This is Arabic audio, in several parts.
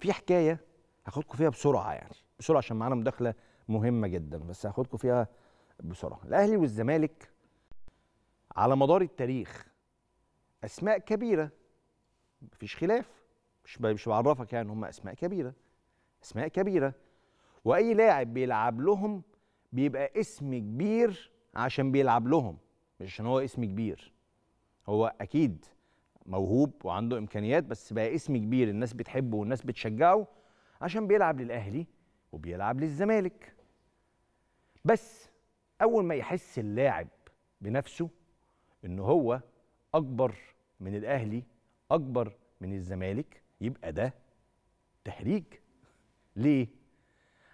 في حكايه هاخدكم فيها بسرعه يعني بسرعه عشان معانا مداخله مهمه جدا بس هاخدكم فيها بسرعه الاهلي والزمالك على مدار التاريخ اسماء كبيره مفيش خلاف مش مش بعرفك يعني هم اسماء كبيره اسماء كبيره واي لاعب بيلعب لهم بيبقى اسم كبير عشان بيلعب لهم مش عشان هو اسم كبير هو اكيد موهوب وعنده امكانيات بس بقى اسم كبير الناس بتحبه والناس بتشجعه عشان بيلعب للاهلي وبيلعب للزمالك بس اول ما يحس اللاعب بنفسه ان هو اكبر من الاهلي اكبر من الزمالك يبقى ده تهريج ليه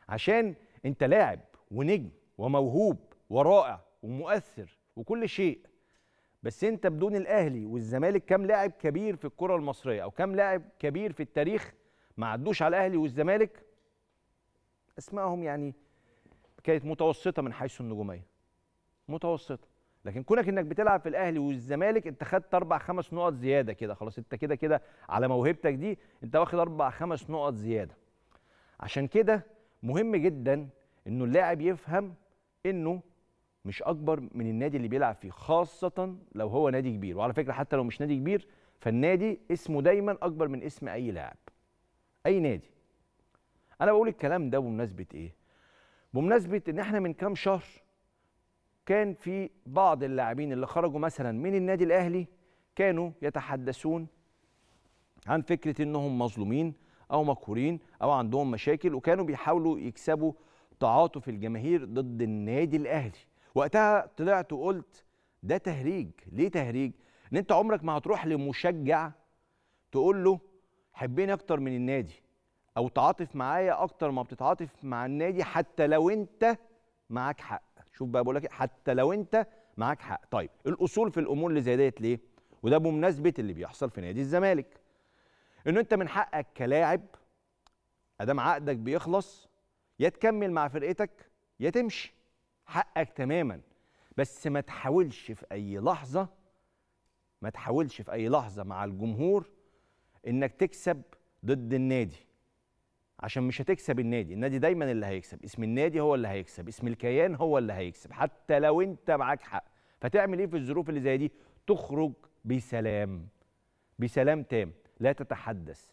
عشان انت لاعب ونجم وموهوب ورائع ومؤثر وكل شيء بس انت بدون الاهلي والزمالك كم لاعب كبير في الكره المصريه او كم لاعب كبير في التاريخ ما عدوش على الاهلي والزمالك اسمائهم يعني كانت متوسطه من حيث النجوميه متوسطه لكن كونك انك بتلعب في الاهلي والزمالك انت خدت اربع خمس نقط زياده كده خلاص انت كده كده على موهبتك دي انت واخد اربع خمس نقط زياده عشان كده مهم جدا انه اللاعب يفهم انه مش اكبر من النادي اللي بيلعب فيه خاصه لو هو نادي كبير وعلى فكره حتى لو مش نادي كبير فالنادي اسمه دايما اكبر من اسم اي لاعب اي نادي انا بقول الكلام ده بمناسبه ايه بمناسبه ان احنا من كام شهر كان في بعض اللاعبين اللي خرجوا مثلا من النادي الاهلي كانوا يتحدثون عن فكره انهم مظلومين او مقهورين او عندهم مشاكل وكانوا بيحاولوا يكسبوا تعاطف الجماهير ضد النادي الاهلي وقتها طلعت وقلت ده تهريج ليه تهريج ان انت عمرك ما هتروح لمشجع تقول له حبيني اكتر من النادي او تعاطف معايا اكتر ما بتتعاطف مع النادي حتى لو انت معاك حق شوف بقى بقول لك إيه، حتى لو انت معاك حق طيب الاصول في الامور اللي زي ديت ليه وده بمناسبه اللي بيحصل في نادي الزمالك انه انت من حقك كلاعب ادام عقدك بيخلص يا تكمل مع فرقتك يا تمشي حقك تماما بس ما تحاولش في اي لحظه ما تحاولش في اي لحظه مع الجمهور انك تكسب ضد النادي عشان مش هتكسب النادي النادي دايما اللي هيكسب اسم النادي هو اللي هيكسب اسم الكيان هو اللي هيكسب حتى لو انت معاك حق فتعمل ايه في الظروف اللي زي دي تخرج بسلام بسلام تام لا تتحدث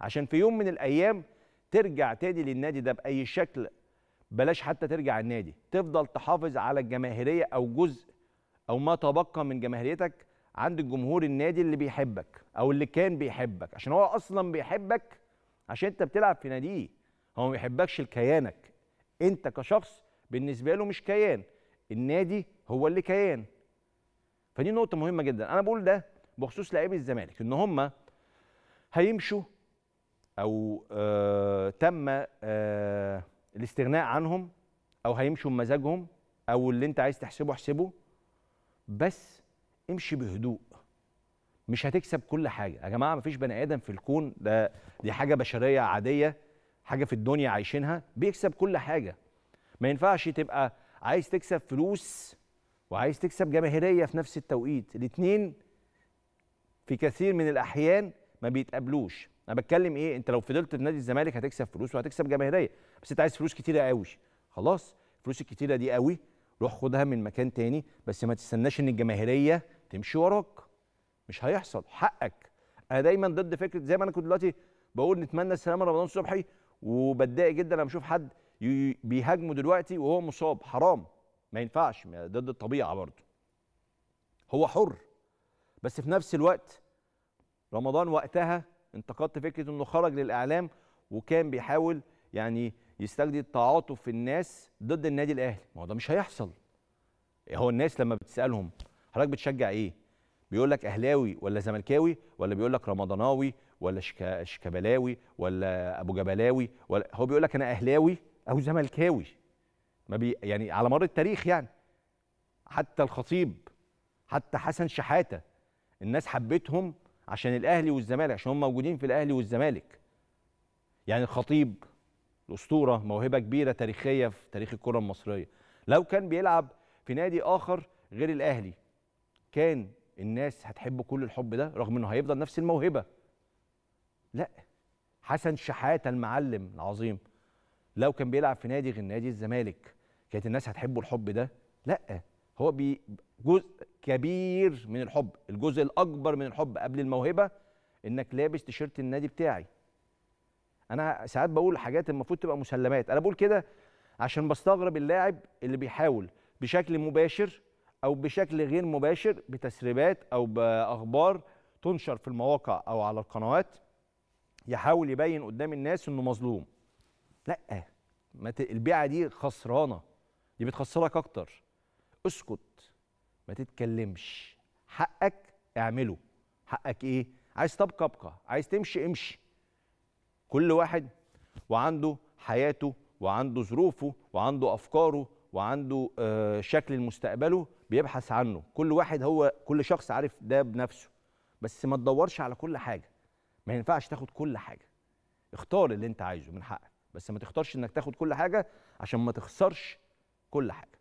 عشان في يوم من الايام ترجع تاني للنادي ده باي شكل بلاش حتى ترجع النادي تفضل تحافظ على الجماهيريه او جزء او ما تبقى من جماهيريتك عند الجمهور النادي اللي بيحبك او اللي كان بيحبك عشان هو اصلا بيحبك عشان انت بتلعب في ناديه هو ما بيحبكش لكيانك انت كشخص بالنسبه له مش كيان النادي هو اللي كيان فدي نقطه مهمه جدا انا بقول ده بخصوص لاعبي الزمالك ان هم هيمشوا او آه تم آه الاستغناء عنهم او هيمشوا بمزاجهم او اللي انت عايز تحسبه احسبه بس امشي بهدوء مش هتكسب كل حاجه يا جماعه مفيش بني ادم في الكون ده دي حاجه بشريه عاديه حاجه في الدنيا عايشينها بيكسب كل حاجه ما ينفعش تبقى عايز تكسب فلوس وعايز تكسب جماهيريه في نفس التوقيت الاثنين في كثير من الاحيان ما بيتقابلوش انا بتكلم ايه انت لو فضلت في نادي الزمالك هتكسب فلوس وهتكسب جماهيريه بس انت عايز فلوس كتيره قوي خلاص الفلوس الكتيره دي قوي روح خدها من مكان تاني بس ما تستناش ان الجماهيريه تمشي وراك مش هيحصل حقك انا دايما ضد فكره زي ما انا كنت دلوقتي بقول نتمنى السلامه لرمضان صبحي وبتضايق جدا لما اشوف حد بيهاجمه دلوقتي وهو مصاب حرام ما ينفعش ضد الطبيعه برضه هو حر بس في نفس الوقت رمضان وقتها انتقدت فكره انه خرج للاعلام وكان بيحاول يعني يستجدي تعاطف الناس ضد النادي الاهلي ما هو ده مش هيحصل هو الناس لما بتسالهم حضرتك بتشجع ايه بيقول لك اهلاوي ولا زملكاوي ولا بيقول لك رمضاناوي ولا شكبلاوي ولا ابو جبلاوي ولا هو بيقول لك انا اهلاوي او زملكاوي ما بي يعني على مر التاريخ يعني حتى الخطيب حتى حسن شحاته الناس حبتهم عشان الاهلي والزمالك عشان هم موجودين في الاهلي والزمالك يعني الخطيب الاسطوره موهبه كبيره تاريخيه في تاريخ الكره المصريه لو كان بيلعب في نادي اخر غير الاهلي كان الناس هتحبه كل الحب ده رغم انه هيفضل نفس الموهبه لا حسن شحاته المعلم العظيم لو كان بيلعب في نادي غير نادي الزمالك كانت الناس هتحبه الحب ده لا هو بي جزء كبير من الحب الجزء الاكبر من الحب قبل الموهبه انك لابس تيشيرت النادي بتاعي انا ساعات بقول حاجات المفروض تبقى مسلمات انا بقول كده عشان بستغرب اللاعب اللي بيحاول بشكل مباشر او بشكل غير مباشر بتسريبات او باخبار تنشر في المواقع او على القنوات يحاول يبين قدام الناس انه مظلوم لا البيعه دي خسرانه دي بتخسرك اكتر اسكت ما تتكلمش حقك اعمله حقك ايه عايز تبقى ابقى عايز تمشي امشي كل واحد وعنده حياته وعنده ظروفه وعنده افكاره وعنده آه، شكل المستقبله بيبحث عنه كل واحد هو كل شخص عارف ده بنفسه بس ما تدورش على كل حاجه ما ينفعش تاخد كل حاجه اختار اللي انت عايزه من حقك بس ما تختارش انك تاخد كل حاجه عشان ما تخسرش كل حاجه